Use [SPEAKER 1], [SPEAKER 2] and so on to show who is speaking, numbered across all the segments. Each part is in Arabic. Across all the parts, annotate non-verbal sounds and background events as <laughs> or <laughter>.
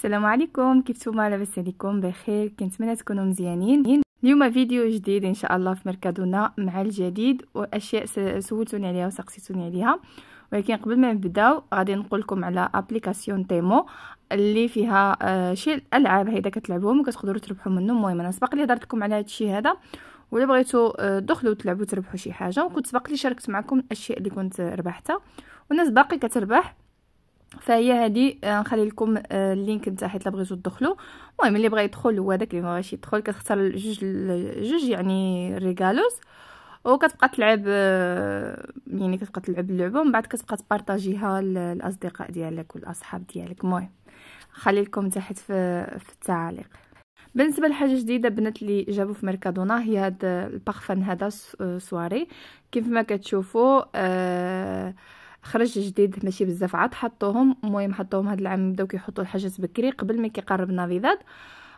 [SPEAKER 1] السلام عليكم كيف نتوما لاباس عليكم بخير كنتمنى تكونوا مزيانين اليوم فيديو جديد ان شاء الله في مركادونا مع الجديد واشياء سولتوني عليها وسقسيتوني عليها ولكن قبل ما نبداو غادي نقول لكم على ابليكاسيون تيمو اللي فيها آه، شي العاب هيدا كتلعبوهم وكتقدروا تربحوا منهم المهم انا سبق لي هضرت لكم على الشيء هذا ولا بغيتوا آه، دخلوا تلعبوا تربحوا شي حاجه وكنت سبق لي شاركت معكم الاشياء اللي كنت ربحتها والناس باقي كتربح فهي هذه آه، نخلي لكم آه، اللينك نتاع حيت لا بغيتو تدخلوا المهم اللي بغى يدخل هو داك اللي ما بغاش يدخل كتختار جوج جوج يعني ريغالوز وكتبقى تلعب آه، يعني كتبقى تلعب اللعبه ومن بعد كتبقى تبارطاجيها للاصدقاء ديالك والاصحاب ديالك المهم خلي لكم تحت في, في التعاليق بالنسبه لحاجه جديده بنات اللي جابوا في ميركادونا هي هذا البارفان هذا سواري كيف ما كتشوفوا آه خرج جديد ماشي بزاف عاد حطوهم المهم حطوهم هاد العام بداو كيحطوا الحاجات بكري قبل ما كيقرب نافيداد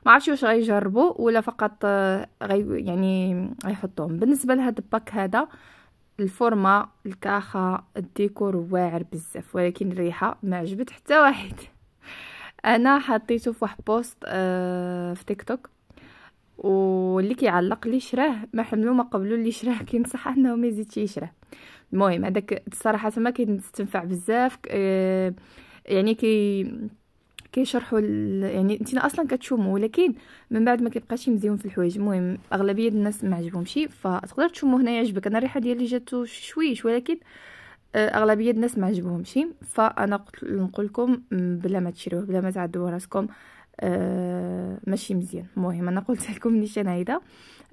[SPEAKER 1] ما عرفتش واش غيجربوا ولا فقط آه، غي يعني غيحطوهم بالنسبه لهاد الباك هذا الفورما الكاخه الديكور واعر بزاف ولكن الريحه ما عجبت حتى واحد <laughs> انا حطيته في واحد بوست آه، في تيك توك واللي كيعلق لي شراه ما حملو ما قبلو اللي شراه <laughs> كينصح انه ما يزيدش يشراه المهم هذاك الصراحه تما كنستنفع بزاف آه، يعني كي كيشرحوا يعني نتينا اصلا كتشوموا ولكن من بعد ما كيبقاش مزيون في الحوايج المهم اغلبيه الناس ما عجبهمش فتقدر تشموا هنا يعجبك انا الريحه ديالي جاتو شويش ولكن آه، اغلبيه الناس ما عجبهمش فانا نقول لكم بلا ما تشريوه بلا ما تعدوا راسكم آه ماشي مزيان المهم انا قلت لكم نيشان هيدا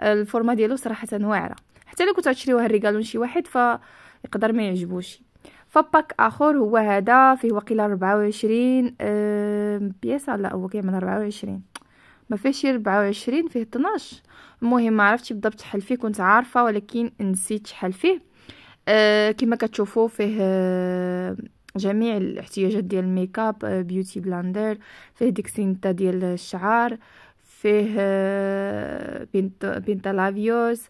[SPEAKER 1] الفورما ديالو صراحه واعره حتى لو كنت غتشريوها الريغال شي واحد فيقدر ما يعجبوش فباك اخر هو هذا فيه وقيله 24 آه بياسه لا هو كيعمل 24 ما فيهش 24 فيه 12 المهم ما عرفتش بالضبط شحال فيه كنت عارفه ولكن نسيت شحال فيه آه كما كتشوفوا فيه آه جميع الاحتياجات ديال الميك اب بيوتي آه، بلاندر فيه ديك سينتا ديال الشعر فيه آه، بنت بنت لافيوز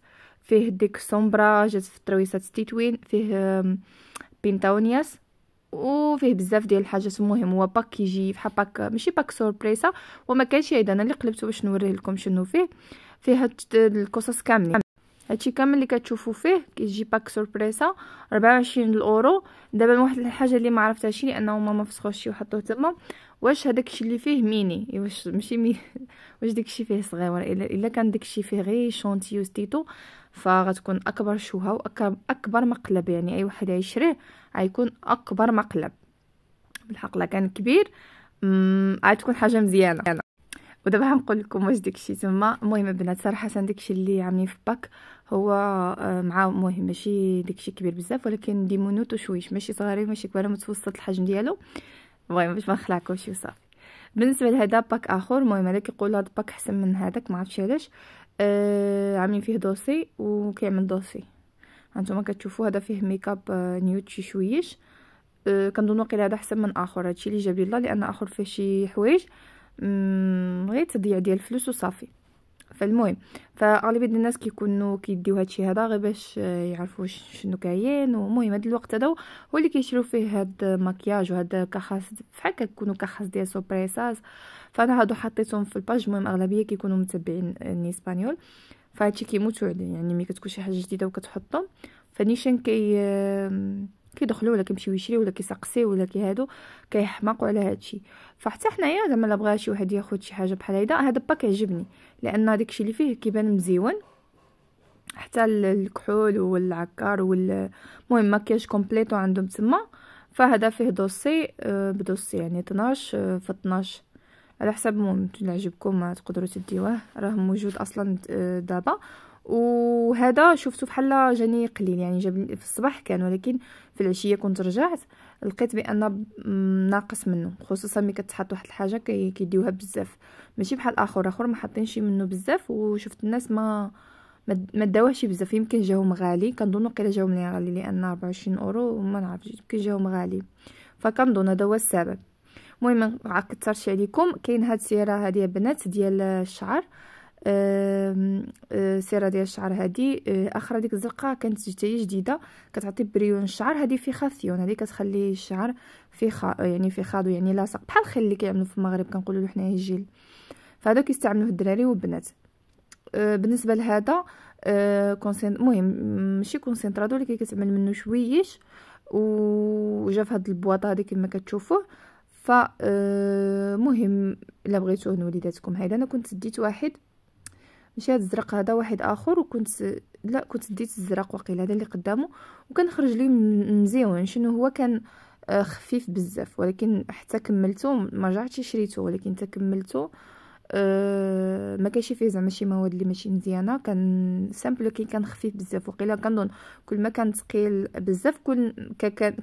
[SPEAKER 1] فيه ديك سومبرا جات في الترويسات ستيتوين فيه بنتاونياس وفيه بزاف ديال الحاجات المهم هو باك كيجي بحال باك ماشي باك سوربريسا وما كانش ايضا انا اللي قلبته باش نوريه لكم شنو فيه فيه هاد القصص كاملين هادشي كامل اللي كتشوفوا فيه كيجي باك سوربريسا 24 الاورو دابا واحد الحاجه اللي ما عرفتهاش لانه ماما فسخوش شي وحطوه تما واش الشيء اللي فيه ميني واش ماشي مي <laughs> واش داكشي فيه صغير الا كان كان داكشي فيه غير شونتي وستيتو فغتكون اكبر شوهه واكبر اكبر مقلب يعني اي واحد يشريه غيكون اكبر مقلب بالحق لا كان كبير غتكون حاجه مزيانه ودابا غنقول لكم واش داكشي تما المهم البنات صراحه داكشي اللي عاملين في باك هو آه، مع مهم ماشي داكشي كبير بزاف ولكن ديمونوت وشويش ماشي صغاري ماشي كبار متوسط الحجم ديالو المهم باش ما نخلعكمش وصافي بالنسبه لهذا باك اخر المهم هذا كيقول هذا باك احسن من هذاك ما عرفتش علاش آه عاملين فيه دوسي وكيعمل دوسي هانتوما كتشوفوا هذا فيه ميكاب آه، نيوت شي شويش آه كنظن واقيلا هذا احسن من اخر هادشي اللي جاب لي الله لان اخر فيه شي حوايج غير تضيع ديال الفلوس وصافي فالمهم فاغلبيه الناس كيكونوا كيديو هادشي هذا غير باش آه، يعرفوا شنو كاين ومهم هاد الوقت هذا هو اللي كيشرو فيه هاد المكياج وهاد كخاص فحال كتكونوا كخاص ديال سوبريساز فانا هادو حطيتهم في الباج المهم اغلبيه كيكونوا متبعين الاسبانيول فهادشي كيموتوا عليه يعني ملي كتكون شي حاجه جديده وكتحطهم فنيشان كي كيدخلوا ولا كيمشيو يشريو ولا كيسقسيو ولا كي هادو كيحماقوا على هادشي فحتى حنايا زعما الا بغى شي واحد ياخذ شي حاجه بحال هيدا هذا با كيعجبني لان داكشي اللي فيه كيبان مزيون حتى الكحول والعكار والمهم المهم ماكياج كومبليتو عندهم تما فهذا فيه دوسي آه، بدوسي يعني 12 في 12 على حسب المهم عجبكم تقدروا تديوه راه موجود اصلا آه، دابا وهذا شفتو بحال جاني قليل يعني جاب في الصباح كان ولكن في العشيه كنت رجعت لقيت بان ناقص منه خصوصا ملي كتحط واحد الحاجه كيديوها بزاف ماشي بحال اخر اخر ما حاطينش منه بزاف وشفت الناس ما ما داوهش بزاف يمكن جاهم غالي كنظن قيل جاهم لي غالي لان 24 اورو ما نعرفش يمكن جاهم غالي فكنظن هذا هو السبب المهم ما كثرش عليكم كاين هاد السيره هذه بنات ديال الشعر السيره ديال الشعر هذه اخرى ديك الزرقاء كانت جتايه جديده كتعطي بريون الشعر هذه خاسيون هذه كتخلي الشعر خا يعني خادو يعني لاصق بحال الخيل اللي كيعملوا في المغرب كنقولوا له حنايا الجيل فهذا كيستعملوه الدراري والبنات بالنسبه لهذا كونسين المهم ماشي كونسنترادو اللي كيتعمل منه شويش وجا في هاد البواطه هذه كما كتشوفوه فمهم الا بغيتوه لوليداتكم هيدا انا كنت ديت واحد ماشي هذا الزرق هذا واحد اخر وكنت لا كنت ديت الزرق وقيل هذا اللي قدامه وكان خرج لي مزيون شنو هو كان آه، خفيف بزاف ولكن حتى كملته ما رجعتش شريته ولكن حتى كملته أه ما كاينش فيه زعما شي مواد اللي ماشي مزيانه كان سامبل كي كان خفيف بزاف وقيلا كنظن كل ما كان ثقيل بزاف كل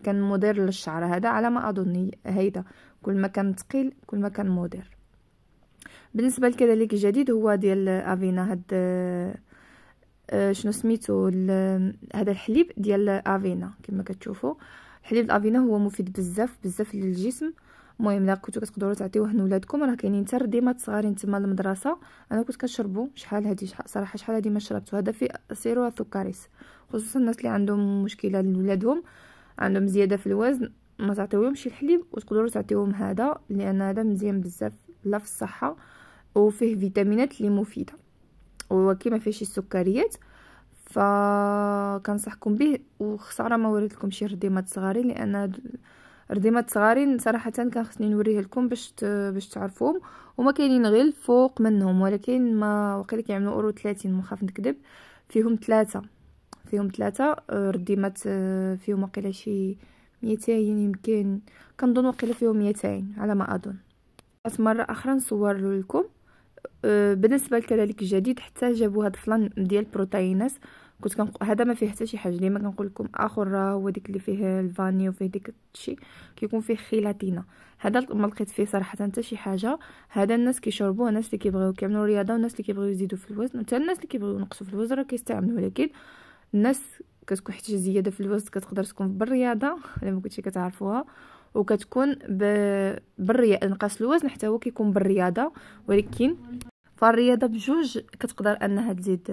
[SPEAKER 1] كان مدير للشعر هذا على ما اظن هيدا كل ما كان ثقيل كل ما كان مدير بالنسبه لكذلك الجديد هو ديال افينا هاد آه، آه، شنو سميتو هذا الحليب ديال افينا كما كتشوفوا حليب الافينا هو مفيد بزاف بزاف للجسم المهم الا كنتو كتقدروا تعطيوه لولادكم راه كاينين حتى الرديمات صغارين تما المدرسه انا كنت كنشربو شحال هادي صراحه شحال هادي ما شربتو هذا في سيرو سكريس خصوصا الناس اللي عندهم مشكله لولادهم عندهم زياده في الوزن ما تعطيوهمش الحليب وتقدروا تعطيوهم هذا لان هذا مزيان بزاف لا في الصحه وفيه فيتامينات اللي مفيده وكما فيهش السكريات فكنصحكم به وخساره ما شي رديمات صغارين لان رديمات صغارين صراحه كان خصني نوريه لكم باش باش تعرفوهم هما كاينين غير الفوق منهم ولكن ما وقيلا كيعملوا اورو 30 مخاف نكذب فيهم ثلاثه فيهم ثلاثه آه، رديمات آه، فيهم وقيلا شي ميتين يمكن كنظن وقيلا فيهم ميتين على ما اظن مره اخرى نصور لكم أه، بالنسبه لكذلك الجديد حتى جابوا هذا فلان ديال البروتينات كنت كان هذا ما فيه حتى شي حاجه ديما كنقول لكم اخر راه هو ديك اللي فيه الفاني وفيه ديك الشيء كيكون فيه خيلاتينا هذا ما لقيت فيه صراحه حتى شي حاجه هذا الناس كيشربوه الناس اللي كيبغيو كيعملوا رياضه والناس اللي كيبغيو يزيدوا في الوزن حتى الناس اللي كيبغيو ينقصوا في الوزن راه كيستعملوه لكن الناس كتكون حتى زياده في الوزن كتقدر تكون بالرياضه الا <laughs> ما كنتي كتعرفوها وكتكون بالرياضه يعني نقص الوزن حتى هو كيكون بالرياضه ولكن فالرياضه بجوج كتقدر انها تزيد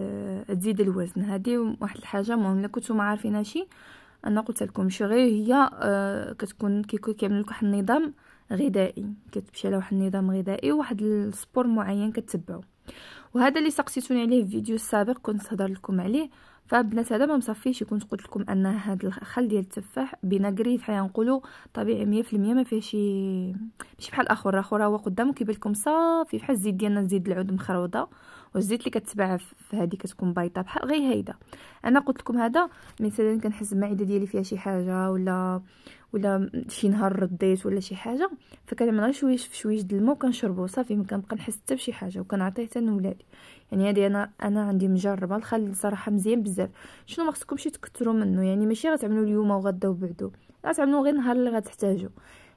[SPEAKER 1] تزيد الوزن هذه واحد الحاجه مهم الا كنتو ما شي انا قلت لكم شي غير هي آه، كتكون كيعمل لك واحد النظام غذائي كتمشي على واحد النظام غذائي وواحد السبور معين كتبعو وهذا اللي سقسيتوني عليه في الفيديو السابق كنت هضر لكم عليه فبنات هذا ما مصفيش كنت قلت لكم ان هذا الخل ديال التفاح بيناغريت حنا نقولوا طبيعي 100% ما فيه شي ماشي بحال اخر اخر هو قدامه كيبان لكم صافي بحال الزيت ديالنا زيت العود مخروضه والزيت اللي كتباع في هذه كتكون بايطه بحال غير هيدا انا قلت لكم هذا مثلا كنحس المعده ديالي فيها شي حاجه ولا ولا شي نهار رديت ولا شي حاجه فكنعمل غير شويه في شويه د الماء وكنشربو صافي ما كنبقى نحس حتى بشي حاجه وكنعطيه حتى لولادي يعني هذه انا انا عندي مجربه الخل صراحه مزيان بزاف شنو ما خصكمش تكثروا منه يعني ماشي غتعملوا اليوم وغدا وبعدو غتعملوا غير نهار اللي غتحتاجو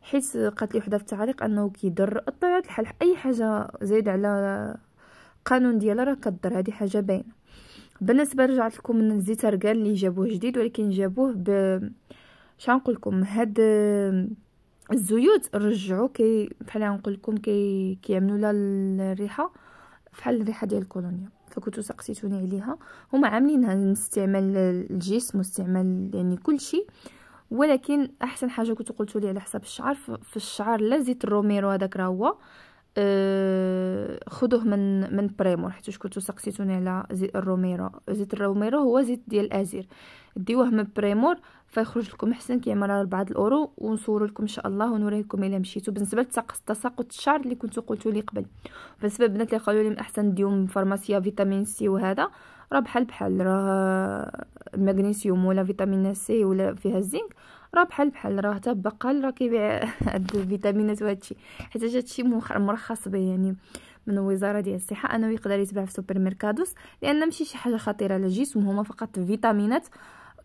[SPEAKER 1] حيت قالت لي وحده في التعليق انه كيضر بطبيعه الحال اي حاجه زايده على القانون ديالها راه كدر هذه حاجه باينه بالنسبه رجعت لكم من الزيت رجال اللي جابوه جديد ولكن جابوه ب شنقول لكم هاد الزيوت رجعوا كي بحال نقول لكم كي كيعملوا لها الريحه بحال الريحه ديال الكولونيا فكنتو سقسيتوني عليها هما عاملينها لاستعمال الجسم واستعمال يعني كل شيء ولكن احسن حاجه كنت قلتولي على حساب الشعر في الشعر لا زيت الروميرو هذاك راه هو أه خذوه من من بريمور حيت كنتو سقسيتوني على زيت الروميرو زيت الروميرو هو زيت ديال الازير ديوه من بريمور فيخرج لكم احسن كيعمل على 4 الاورو ونصور لكم ان شاء الله ونوريكم الا مشيتو بالنسبه لتساقط الشعر اللي كنتو قلتو لي قبل بالنسبه البنات اللي قالوا لي من احسن ديو من فارماسيا فيتامين سي وهذا راه بحال بحال راه المغنيسيوم ولا فيتامين سي ولا فيها الزنك راه بحال بحال راه حتى بقال راه كيبيع <laughs> هاد الفيتامينات وهادشي حيت هادشي مرخص به يعني من وزارة ديال الصحه انه يقدر يتباع في سوبر ميركادوس لان ماشي شي حاجه خطيره للجسم هما فقط فيتامينات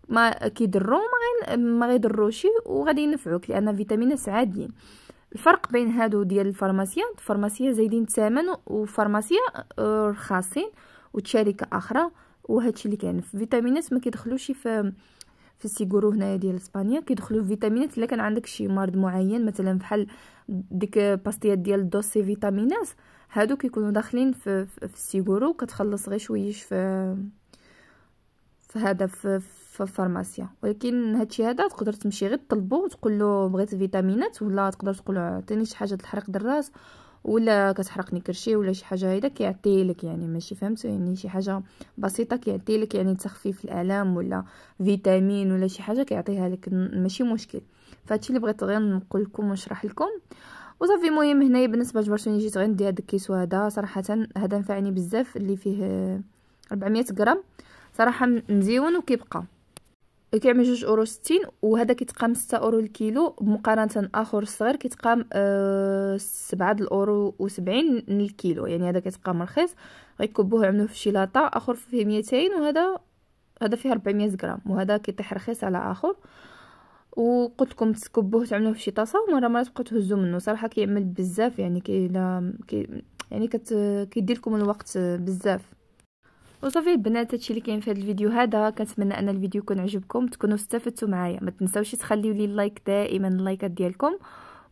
[SPEAKER 1] ما كيضروا ما ما غيضروش وغادي ينفعوك لان فيتامينات عاديين الفرق بين هادو ديال الفارماسيا الفارماسيا زايدين الثمن وفارماسيا آه، رخاصين وشركه اخرى وهادشي اللي كاين في فيتامينات ما كيدخلوش في في السيغورو هنايا ديال اسبانيا كيدخلوا فيتامينات الا كان عندك شي مرض معين مثلا بحال ديك باستيات ديال دوسي فيتامينات هادو كيكونوا داخلين في, في, في السيغورو كتخلص غير شويش في في هذا في, في الفارماسيا ولكن هادشي هذا تقدر تمشي غير تطلبو وتقول له بغيت فيتامينات ولا تقدر تقول له عطيني شي حاجه تحرق الراس ولا كتحرقني كرشي ولا شي حاجه هيدا كيعطي لك يعني ماشي فهمتو يعني شي حاجه بسيطه كيعطي لك يعني تخفيف الالام ولا فيتامين ولا شي حاجه كيعطيها لك ماشي مشكل فهادشي اللي بغيت غير نقول لكم ونشرح لكم وصافي المهم هنايا بالنسبه لجبرتوني جيت غير ندير هذا الكيسو هذا صراحه هذا نفعني بزاف اللي فيه 400 غرام صراحه مزيون وكيبقى كيعمل جوج اورو ستين وهذا كيتقام ستة اورو الكيلو مقارنه اخر صغير كيتقام أه سبعة الاورو وسبعين الكيلو يعني هذا كيتقام رخيص غيكبوه يعملوه في شي اخر فيه ميتين وهذا هذا فيه ربعمية غرام وهذا كيطيح رخيص على اخر وقلت لكم تكبوه تعملوه في شي طاسه ومره مرة تبقاو تهزو منه صراحه كيعمل بزاف يعني كي, كي يعني كت كيدير لكم الوقت بزاف وصافي البنات هادشي اللي كاين في هذا الفيديو هذا كنتمنى ان الفيديو يكون عجبكم تكونوا استفدتوا معايا ما تنساوش تخليوا لي اللايك دائما اللايكات ديالكم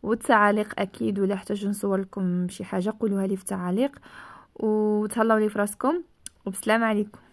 [SPEAKER 1] والتعاليق اكيد ولا احتاج نصور لكم شي حاجه قولوها لي في التعاليق وتهلاو لي فراسكم وبسلام عليكم